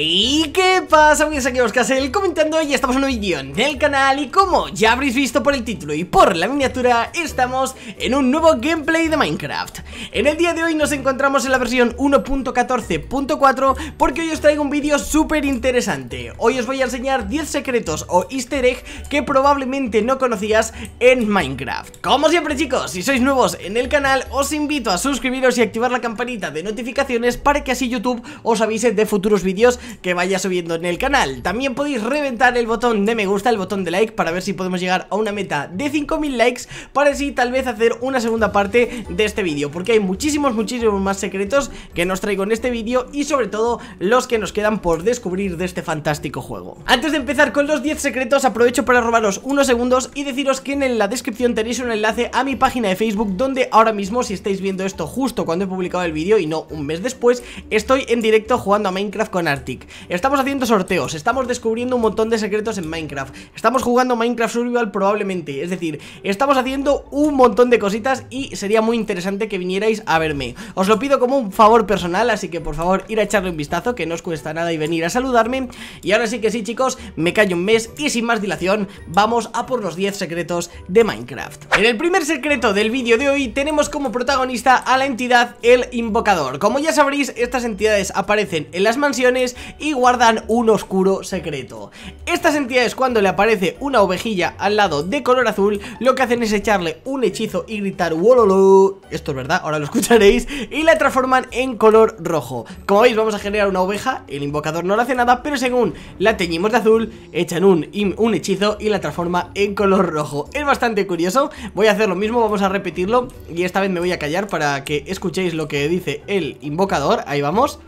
¿Y qué pasa? Bien, aquí Oscar comentando y estamos en un vídeo del canal y como ya habréis visto por el título y por la miniatura, estamos en un nuevo gameplay de Minecraft. En el día de hoy nos encontramos en la versión 1.14.4 porque hoy os traigo un vídeo súper interesante. Hoy os voy a enseñar 10 secretos o easter egg que probablemente no conocías en Minecraft. Como siempre chicos, si sois nuevos en el canal, os invito a suscribiros y activar la campanita de notificaciones para que así YouTube os avise de futuros vídeos que vaya subiendo en el canal. También podéis reventar el botón de me gusta, el botón de like, para ver si podemos llegar a una meta de 5000 likes, para así tal vez hacer una segunda parte de este vídeo, porque hay muchísimos, muchísimos más secretos que nos traigo en este vídeo y sobre todo los que nos quedan por descubrir de este fantástico juego. Antes de empezar con los 10 secretos, aprovecho para robaros unos segundos y deciros que en la descripción tenéis un enlace a mi página de Facebook, donde ahora mismo, si estáis viendo esto justo cuando he publicado el vídeo y no un mes después, estoy en directo jugando a Minecraft con Arctic. Estamos haciendo sorteos, estamos descubriendo un montón de secretos en Minecraft, estamos jugando Minecraft Survival probablemente, es decir, estamos haciendo un montón de cositas y sería muy interesante que vinierais a verme. Os lo pido como un favor personal, así que por favor ir a echarle un vistazo, que no os cuesta nada y venir a saludarme. Y ahora sí que sí chicos, me callo un mes y sin más dilación, vamos a por los 10 secretos de Minecraft. En el primer secreto del vídeo de hoy tenemos como protagonista a la entidad el invocador. Como ya sabréis, estas entidades aparecen en las mansiones y guardan un oscuro secreto. Estas entidades cuando le aparece una ovejilla al lado de color azul, lo que hacen es echarle un hechizo y gritar wololo, esto es verdad, ahora lo escucharéis, y la transforman en color rojo. Como veis vamos a generar una oveja, el invocador no le hace nada, pero según la teñimos de azul, echan un, un hechizo y la transforma en color rojo. Es bastante curioso, voy a hacer lo mismo, vamos a repetirlo y esta vez me voy a callar para que escuchéis lo que dice el invocador, ahí vamos...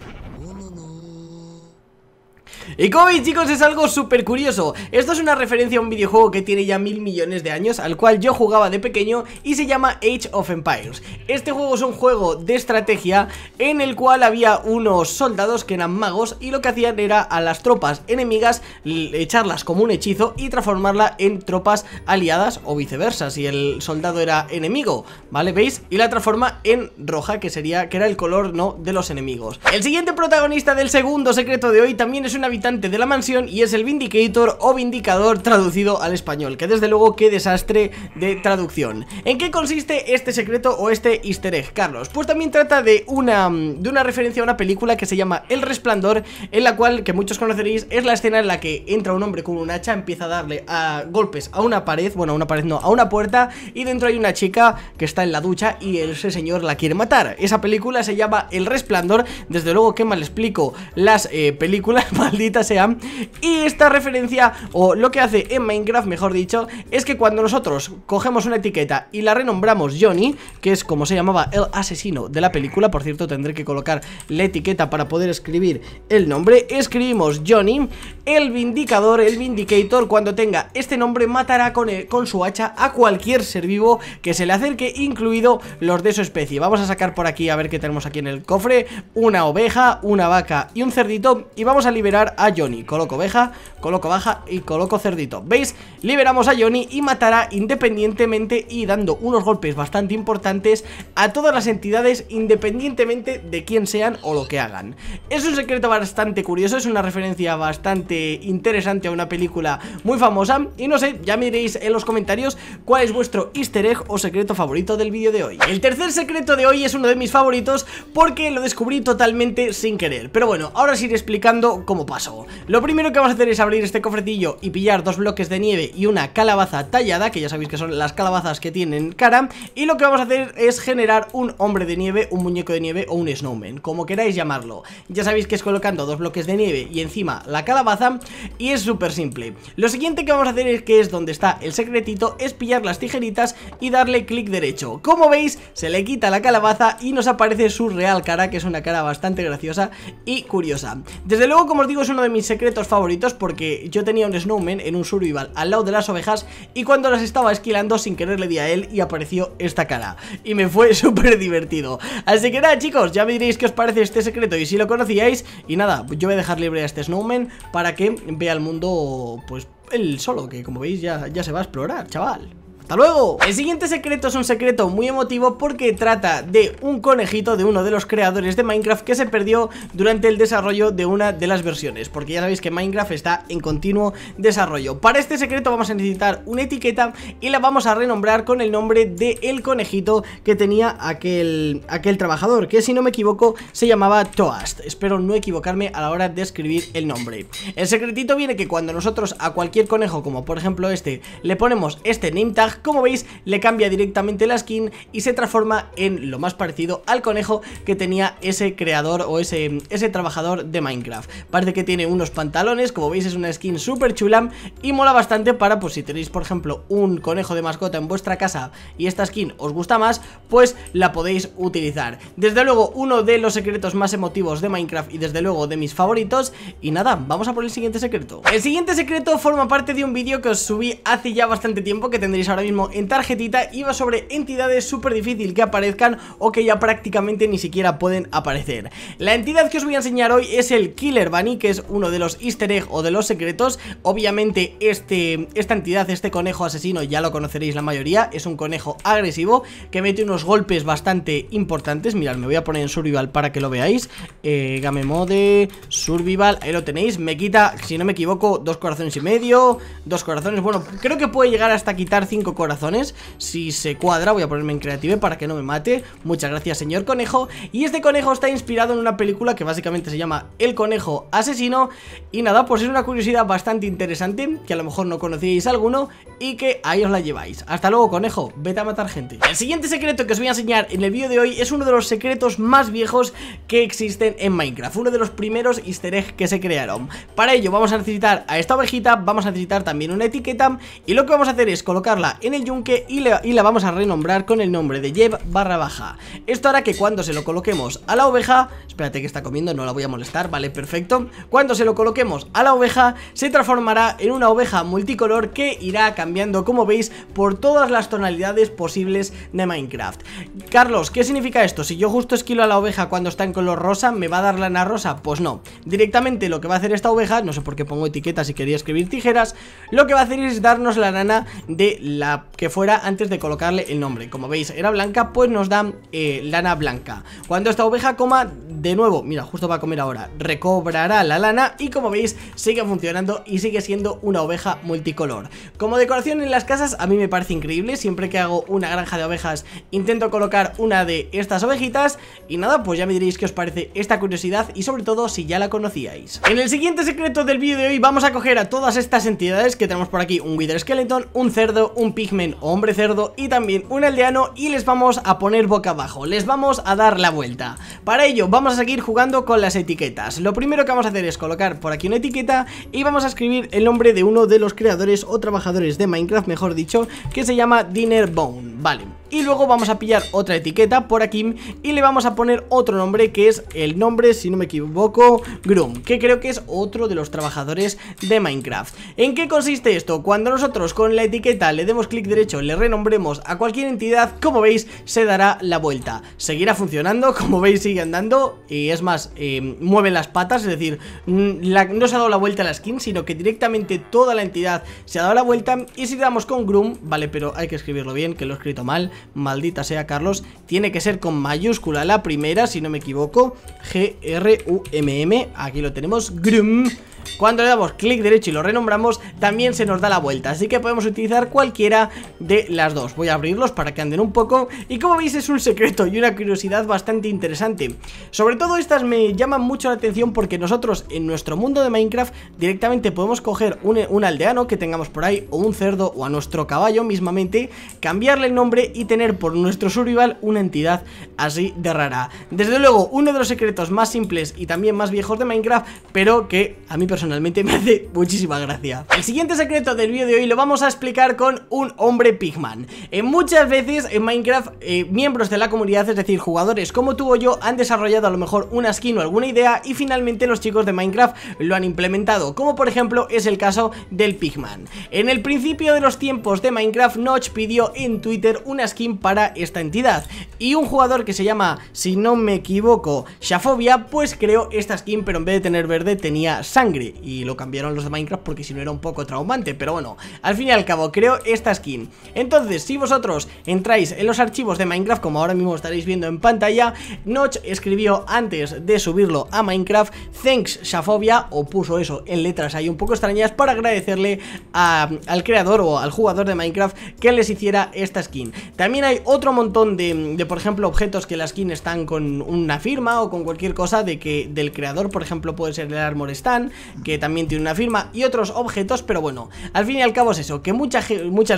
Y como chicos es algo súper curioso Esto es una referencia a un videojuego que tiene ya mil millones de años Al cual yo jugaba de pequeño y se llama Age of Empires Este juego es un juego de estrategia en el cual había unos soldados que eran magos Y lo que hacían era a las tropas enemigas echarlas como un hechizo y transformarla en tropas aliadas o viceversa Si el soldado era enemigo, ¿vale? ¿Veis? Y la transforma en roja que sería que era el color no de los enemigos El siguiente protagonista del segundo secreto de hoy también es una vital de la mansión y es el Vindicator o Vindicador traducido al español, que desde luego qué desastre de traducción. ¿En qué consiste este secreto o este easter egg, Carlos? Pues también trata de una, mm, de una referencia a una película que se llama El Resplandor, en la cual, que muchos conoceréis, es la escena en la que entra un hombre con un hacha, empieza a darle a golpes a una pared, bueno, a una pared no, a una puerta, y dentro hay una chica que está en la ducha y ese señor la quiere matar. Esa película se llama El Resplandor, desde luego que mal explico las eh, películas, malditas y esta referencia, o lo que hace en Minecraft mejor dicho Es que cuando nosotros cogemos una etiqueta y la renombramos Johnny Que es como se llamaba el asesino de la película Por cierto tendré que colocar la etiqueta para poder escribir el nombre Escribimos Johnny El vindicador, el vindicator cuando tenga este nombre matará con, el, con su hacha a cualquier ser vivo que se le acerque Incluido los de su especie Vamos a sacar por aquí a ver qué tenemos aquí en el cofre Una oveja, una vaca y un cerdito Y vamos a liberar a Johnny Coloco oveja, coloco baja y coloco cerdito ¿Veis? Liberamos a Johnny y matará independientemente y dando unos golpes bastante importantes a todas las entidades independientemente de quién sean o lo que hagan Es un secreto bastante curioso, es una referencia bastante interesante a una película muy famosa Y no sé, ya me diréis en los comentarios cuál es vuestro easter egg o secreto favorito del vídeo de hoy El tercer secreto de hoy es uno de mis favoritos porque lo descubrí totalmente sin querer Pero bueno, ahora os iré explicando cómo pasó lo primero que vamos a hacer es abrir este cofrecillo y pillar dos bloques de nieve y una calabaza tallada, que ya sabéis que son las calabazas que tienen cara, y lo que vamos a hacer es generar un hombre de nieve, un muñeco de nieve o un snowman, como queráis llamarlo. Ya sabéis que es colocando dos bloques de nieve y encima la calabaza, y es súper simple. Lo siguiente que vamos a hacer es que es donde está el secretito, es pillar las tijeritas y darle clic derecho. Como veis, se le quita la calabaza y nos aparece su real cara, que es una cara bastante graciosa y curiosa. Desde luego, como os digo, es de mis secretos favoritos porque yo tenía un snowman en un survival al lado de las ovejas y cuando las estaba esquilando sin querer le di a él y apareció esta cara y me fue súper divertido. Así que nada chicos, ya me diréis qué os parece este secreto y si lo conocíais y nada, yo voy a dejar libre a este snowman para que vea el mundo pues él solo, que como veis ya, ya se va a explorar, chaval. ¡Hasta luego! El siguiente secreto es un secreto muy emotivo porque trata de un conejito de uno de los creadores de Minecraft que se perdió durante el desarrollo de una de las versiones, porque ya sabéis que Minecraft está en continuo desarrollo. Para este secreto vamos a necesitar una etiqueta y la vamos a renombrar con el nombre de el conejito que tenía aquel, aquel trabajador, que si no me equivoco se llamaba Toast. Espero no equivocarme a la hora de escribir el nombre. El secretito viene que cuando nosotros a cualquier conejo, como por ejemplo este, le ponemos este name tag, como veis le cambia directamente la skin y se transforma en lo más parecido al conejo que tenía ese creador o ese, ese trabajador de Minecraft parece que tiene unos pantalones, como veis es una skin súper chula y mola bastante para pues si tenéis por ejemplo un conejo de mascota en vuestra casa y esta skin os gusta más pues la podéis utilizar desde luego uno de los secretos más emotivos de Minecraft y desde luego de mis favoritos y nada, vamos a por el siguiente secreto el siguiente secreto forma parte de un vídeo que os subí hace ya bastante tiempo que tendréis ahora mismo en tarjetita y va sobre entidades súper difícil que aparezcan o que ya prácticamente ni siquiera pueden aparecer. La entidad que os voy a enseñar hoy es el Killer Bunny, que es uno de los easter egg o de los secretos. Obviamente este, esta entidad, este conejo asesino, ya lo conoceréis la mayoría, es un conejo agresivo que mete unos golpes bastante importantes. Mirad, me voy a poner en survival para que lo veáis. Eh, game mode, survival, ahí lo tenéis. Me quita, si no me equivoco, dos corazones y medio, dos corazones. Bueno, creo que puede llegar hasta quitar cinco corazones Si se cuadra, voy a ponerme en creative para que no me mate Muchas gracias señor conejo Y este conejo está inspirado en una película que básicamente se llama El Conejo Asesino Y nada, pues es una curiosidad bastante interesante Que a lo mejor no conocíais alguno Y que ahí os la lleváis Hasta luego conejo, vete a matar gente El siguiente secreto que os voy a enseñar en el vídeo de hoy Es uno de los secretos más viejos que existen en Minecraft Uno de los primeros easter eggs que se crearon Para ello vamos a necesitar a esta ovejita Vamos a necesitar también una etiqueta Y lo que vamos a hacer es colocarla en el yunque y, la vamos a renombrar con el nombre de Jeb barra baja. Esto hará que cuando se lo coloquemos a la oveja, espérate que está comiendo, no la voy a molestar, vale, perfecto. Cuando se lo coloquemos a la oveja, se transformará en una oveja multicolor que irá cambiando, como veis, por todas las tonalidades posibles de Minecraft. Carlos, ¿qué significa esto? Si yo justo esquilo a la oveja cuando está en color rosa, ¿me va a dar lana rosa? Pues no. Directamente lo que va a hacer esta oveja, no sé por qué pongo etiquetas si quería escribir tijeras, lo que va a hacer es darnos la lana de la ada que fuera antes de colocarle el nombre Como veis era blanca, pues nos dan eh, lana blanca Cuando esta oveja coma, de nuevo, mira, justo va a comer ahora Recobrará la lana y como veis sigue funcionando y sigue siendo una oveja multicolor Como decoración en las casas a mí me parece increíble Siempre que hago una granja de ovejas intento colocar una de estas ovejitas Y nada, pues ya me diréis qué os parece esta curiosidad y sobre todo si ya la conocíais En el siguiente secreto del vídeo de hoy vamos a coger a todas estas entidades que tenemos por aquí Un Wither Skeleton, un cerdo, un pigmen hombre cerdo y también un aldeano y les vamos a poner boca abajo, les vamos a dar la vuelta. Para ello vamos a seguir jugando con las etiquetas. Lo primero que vamos a hacer es colocar por aquí una etiqueta y vamos a escribir el nombre de uno de los creadores o trabajadores de Minecraft, mejor dicho, que se llama Dinner Bone. Vale, y luego vamos a pillar otra etiqueta por aquí y le vamos a poner otro nombre que es el nombre, si no me equivoco, Groom, que creo que es otro de los trabajadores de Minecraft. ¿En qué consiste esto? Cuando nosotros con la etiqueta le demos clic derecho, le renombremos a cualquier entidad, como veis, se dará la vuelta. Seguirá funcionando, como veis sigue andando y es más, eh, mueve las patas, es decir, mm, no se ha dado la vuelta a la skin, sino que directamente toda la entidad se ha dado la vuelta y si damos con Groom, vale, pero hay que escribirlo bien, que lo he escrito mal, maldita sea Carlos, tiene que ser con mayúscula la primera, si no me equivoco, G-R-U-M-M, aquí lo tenemos, Grum, cuando le damos clic derecho y lo renombramos También se nos da la vuelta Así que podemos utilizar cualquiera de las dos Voy a abrirlos para que anden un poco Y como veis es un secreto y una curiosidad bastante interesante Sobre todo estas me llaman mucho la atención Porque nosotros en nuestro mundo de Minecraft Directamente podemos coger un, aldeano que tengamos por ahí O un cerdo o a nuestro caballo mismamente Cambiarle el nombre y tener por nuestro survival una entidad así de rara Desde luego uno de los secretos más simples y también más viejos de Minecraft Pero que a mí personalmente me hace muchísima gracia. El siguiente secreto del vídeo de hoy lo vamos a explicar con un hombre pigman. muchas veces en Minecraft, eh, miembros de la comunidad, es decir, jugadores como tú o yo, han desarrollado a lo mejor una skin o alguna idea y finalmente los chicos de Minecraft lo han implementado, como por ejemplo es el caso del pigman. En el principio de los tiempos de Minecraft, Notch pidió en Twitter una skin para esta entidad y un jugador que se llama, si no me equivoco, Shafobia, pues creó esta skin pero en vez de tener verde tenía sangre y lo cambiaron los de Minecraft porque si no era un poco traumante, pero bueno, al fin y al cabo creo esta skin. Entonces, si vosotros entráis en los archivos de Minecraft, como ahora mismo estaréis viendo en pantalla, Notch escribió antes de subirlo a Minecraft, thanks Shafobia, o puso eso en letras ahí un poco extrañas para agradecerle al creador o al jugador de Minecraft que les hiciera esta skin. También hay otro montón de, de por ejemplo, objetos que la skin están con una firma o con cualquier cosa de que del creador, por ejemplo, puede ser el Armor Stand, que también tiene una firma y otros objetos, pero bueno, al fin y al cabo es eso, que muchas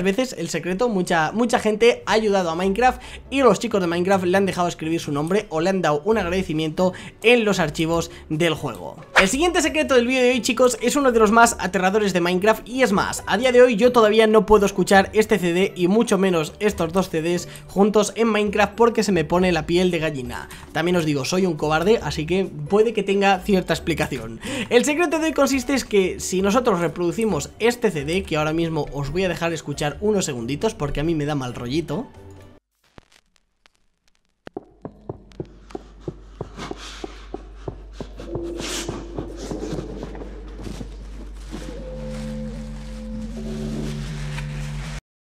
veces el secreto, mucha, mucha gente ha ayudado a Minecraft y los chicos de Minecraft le han dejado escribir su nombre o le han dado un agradecimiento en los archivos del juego. El siguiente secreto del vídeo de hoy chicos es uno de los más aterradores de Minecraft y es más, a día de hoy yo todavía no puedo escuchar este CD y mucho menos estos dos CDs juntos en Minecraft porque se me pone la piel de gallina. También os digo, soy un cobarde, así que puede que tenga cierta explicación. El secreto de consiste es que si nosotros reproducimos este CD, que ahora mismo os voy a dejar escuchar unos segunditos porque a mí me da mal rollito,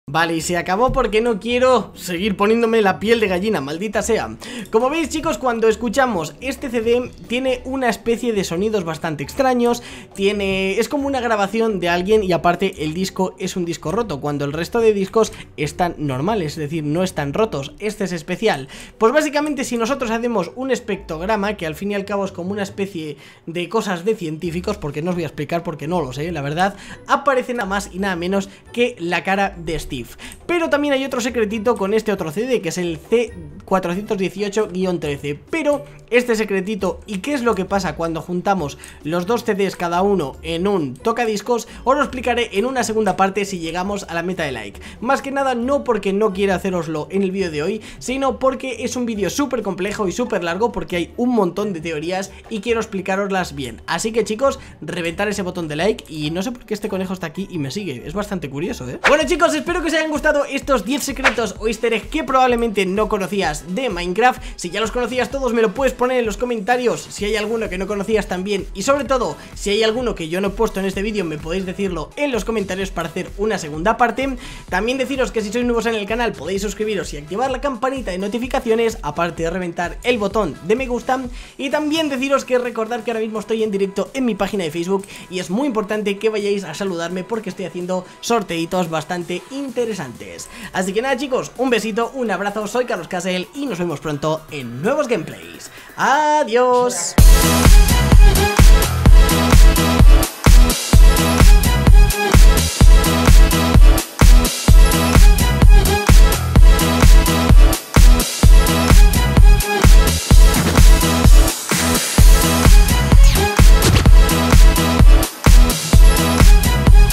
Vale, y se acabó porque no quiero seguir poniéndome la piel de gallina, maldita sea. Como veis chicos, cuando escuchamos este CD tiene una especie de sonidos bastante extraños, tiene es como una grabación de alguien y aparte el disco es un disco roto, cuando el resto de discos están normales, es decir, no están rotos, este es especial. Pues básicamente si nosotros hacemos un espectrograma, que al fin y al cabo es como una especie de cosas de científicos, porque no os voy a explicar porque no lo sé, la verdad, aparece nada más y nada menos que la cara de Steve. Pero también hay otro secretito con este otro CD, que es el C418-13. Pero este secretito, ¿y qué es lo que pasa cuando juntamos los dos CDs cada uno en un tocadiscos? Os lo explicaré en una segunda parte si llegamos a la meta de like. Más que nada, no porque no quiera haceroslo en el vídeo de hoy, sino porque es un vídeo súper complejo y súper largo porque hay un montón de teorías y quiero explicaroslas bien. Así que chicos, reventar ese botón de like y no sé por qué este conejo está aquí y me sigue. Es bastante curioso, ¿eh? Bueno chicos, espero que que os hayan gustado estos 10 secretos o easter eggs que probablemente no conocías de Minecraft. Si ya los conocías todos, me lo puedes poner en los comentarios. Si hay alguno que no conocías también. Y sobre todo, si hay alguno que yo no he puesto en este vídeo, me podéis decirlo en los comentarios para hacer una segunda parte. También deciros que si sois nuevos en el canal, podéis suscribiros y activar la campanita de notificaciones, aparte de reventar el botón de me gusta. Y también deciros que recordar que ahora mismo estoy en directo en mi página de Facebook y es muy importante que vayáis a saludarme porque estoy haciendo sorteitos bastante interesantes interesantes. Así que nada chicos, un besito, un abrazo, soy Carlos Casel y nos vemos pronto en nuevos gameplays. Adiós.